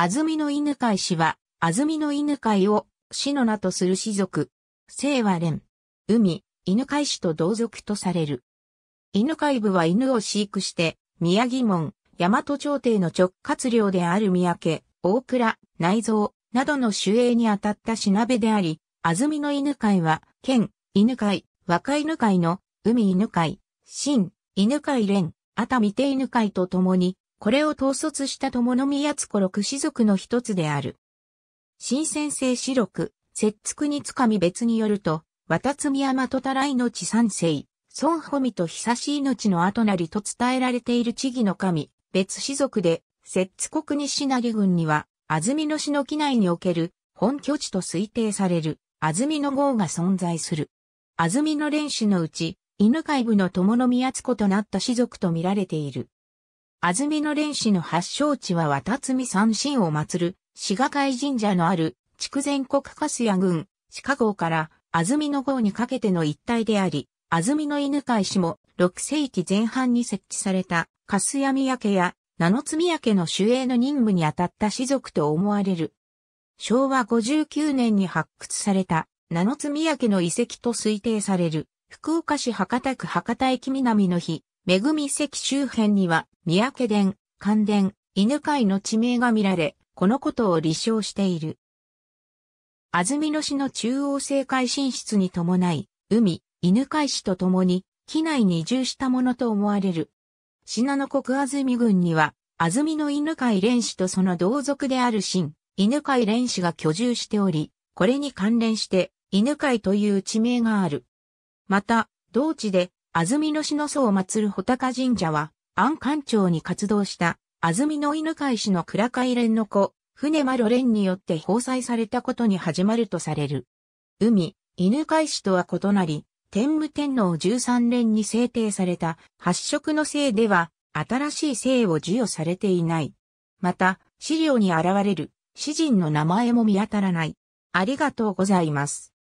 安曇野犬飼氏は、安曇野犬飼を、死の名とする氏族。姓は連。海、犬飼氏と同族とされる。犬飼部は犬を飼育して、宮城門、大和朝廷の直轄領である三宅、大倉、内蔵、などの守衛にあたった品部であり、安曇野犬飼は、県、犬飼、若犬飼の、海犬飼、新、犬飼連、熱海手犬飼と共に、これを統率した友宮津子六氏族の一つである。新鮮性四六、摂津国つかみ別によると、渡津宮とたらいのち三世、孫穂美と久し命の後なりと伝えられている地義の神、別氏族で、摂津国西成郡には、安曇野市の機内における本拠地と推定される安曇野号が存在する。安曇の連氏のうち、犬飼部の友宮津子となった氏族と見られている。安住の蓮氏の発祥地は渡積三神を祀る、滋賀海神社のある、筑前国粕谷郡、鹿郷から安住の郷にかけての一帯であり、安住の犬飼市も6世紀前半に設置された、粕谷宮家や、名の積宮家の守衛の任務に当たった士族と思われる。昭和59年に発掘された、名の積宮家の遺跡と推定される、福岡市博多区博多駅南の日、恵関周辺には、三宅殿、関殿、犬飼の地名が見られ、このことを立証している。安曇野市の中央政界進出に伴い、海、犬飼市と共に、機内に移住したものと思われる。信濃国安住郡には、安住の犬飼連氏とその同族である新、犬飼連氏が居住しており、これに関連して、犬飼という地名がある。また、同地で、安曇野市の祖を祀る穂高神社は、安官町に活動した、安曇野犬飼氏の倉飼連の子、船丸連によって放載されたことに始まるとされる。海、犬飼氏とは異なり、天武天皇13連に制定された発色の姓では、新しい姓を授与されていない。また、資料に現れる、詩人の名前も見当たらない。ありがとうございます。